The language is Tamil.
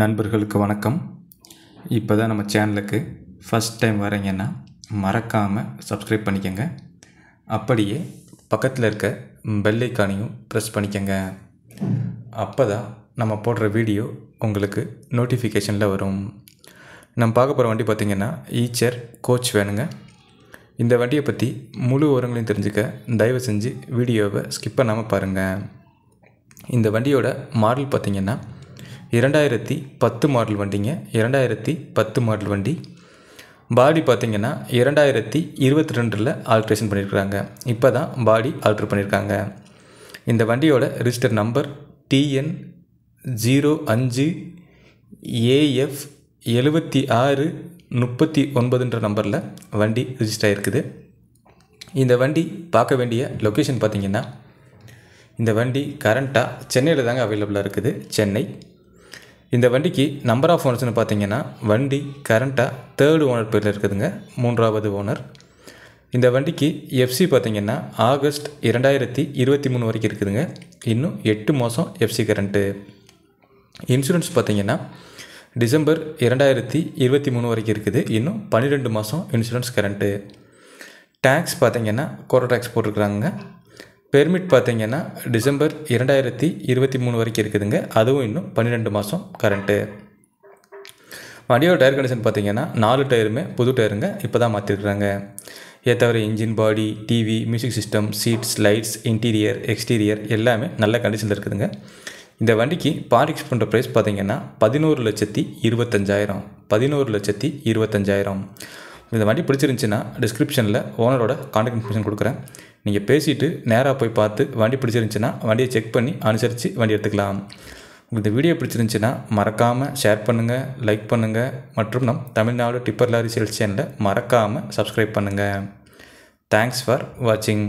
நண்பர்களுக்கு வணக்கம் இப்போ தான் நம்ம சேனலுக்கு ஃபஸ்ட் டைம் வரீங்கன்னா மறக்காமல் சப்ஸ்கிரைப் பண்ணிக்கோங்க அப்படியே பக்கத்தில் இருக்க பெல்லைக்கானையும் ப்ரெஸ் பண்ணிக்கோங்க அப்போ தான் நம்ம போடுற வீடியோ உங்களுக்கு நோட்டிஃபிகேஷனில் வரும் நம்ம பார்க்க போகிற வண்டி பார்த்திங்கன்னா ஈச்சர் கோச் வேணுங்க இந்த வண்டியை பற்றி முழு உரங்களையும் தெரிஞ்சுக்க தயவு செஞ்சு வீடியோவை ஸ்கிப் பண்ணாமல் பாருங்கள் இந்த வண்டியோட மாடல் பார்த்திங்கன்னா இரண்டாயிரத்தி பத்து மாடல் வண்டிங்க இரண்டாயிரத்தி பத்து மாடல் வண்டி பாடி பார்த்திங்கன்னா இரண்டாயிரத்தி இருபத்தி ரெண்டில் ஆல்ட்ரேஷன் பண்ணியிருக்கிறாங்க இப்போ தான் பாடி ஆல்ட்ரு பண்ணியிருக்காங்க இந்த வண்டியோட ரிஜிஸ்டர் நம்பர் டிஎன் ஜீரோ அஞ்சு ஏஎஃப் எழுபத்தி ஆறு முப்பத்தி ஒன்பதுன்ற நம்பரில் வண்டி ரிஜிஸ்டர் ஆகிருக்குது இந்த வண்டி பார்க்க வேண்டிய லொக்கேஷன் பார்த்திங்கன்னா இந்த வண்டி கரண்ட்டாக சென்னையில் தாங்க அவைலபிளாக இருக்குது சென்னை இந்த வண்டிக்கு நம்பர் ஆஃப் ஓனர்ஸ்னு பார்த்தீங்கன்னா வண்டி கரண்ட்டாக தேர்டு ஓனர் பேரில் இருக்குதுங்க மூன்றாவது ஓனர் இந்த வண்டிக்கு எஃப்சி பார்த்திங்கன்னா ஆகஸ்ட் இரண்டாயிரத்தி இருபத்தி மூணு வரைக்கும் இருக்குதுங்க இன்னும் எட்டு மாதம் எஃப்சி கரண்ட்டு இன்சூரன்ஸ் பார்த்திங்கன்னா டிசம்பர் இரண்டாயிரத்தி இருபத்தி மூணு வரைக்கும் இருக்குது இன்னும் பன்னிரெண்டு மாதம் இன்சூரன்ஸ் கரண்ட்டு டேக்ஸ் பார்த்திங்கன்னா கொரோ டேக்ஸ் போட்டிருக்குறாங்க பெர்மிட் பார்த்திங்கன்னா டிசம்பர் இரண்டாயிரத்தி இருபத்தி மூணு வரைக்கும் இருக்குதுங்க அதுவும் இன்னும் பன்னிரெண்டு மாதம் கரண்ட்டு வண்டியோட டயர் கண்டிஷன் பார்த்திங்கன்னா நாலு டயருமே புது டயருங்க இப்போ தான் மாற்றிருக்குறாங்க ஏ engine body TV music system seats lights interior exterior எல்லாமே நல்ல கண்டிஷனில் இருக்குதுங்க இந்த வண்டிக்கு பாடிக்ஸ் பண்ணுற ப்ரைஸ் பார்த்திங்கன்னா பதினோரு லட்சத்தி இருபத்தஞ்சாயிரம் பதினோரு லட்சத்தி இருபத்தஞ்சாயிரம் இந்த வண்டி பிடிச்சிருந்துச்சின்னா டிஸ்கிரிப்ஷனில் ஓனரோட காண்டாக்ட் இன்ஃபர்மேஷன் கொடுக்குறேன் நீங்கள் பேசிவிட்டு நேராக போய் பார்த்து வண்டி பிடிச்சிருந்துச்சின்னா வண்டியை செக் பண்ணி அனுசரித்து வண்டி எடுத்துக்கலாம் இந்த வீடியோ பிடிச்சிருந்துச்சின்னா மறக்காமல் ஷேர் பண்ணுங்கள் லைக் பண்ணுங்கள் மற்றும் நம் தமிழ்நாடு டிப்பர் லாரி சேல்ஸ் சேனலை மறக்காமல் சப்ஸ்கிரைப் பண்ணுங்கள் தேங்க்ஸ் ஃபார் வாட்சிங்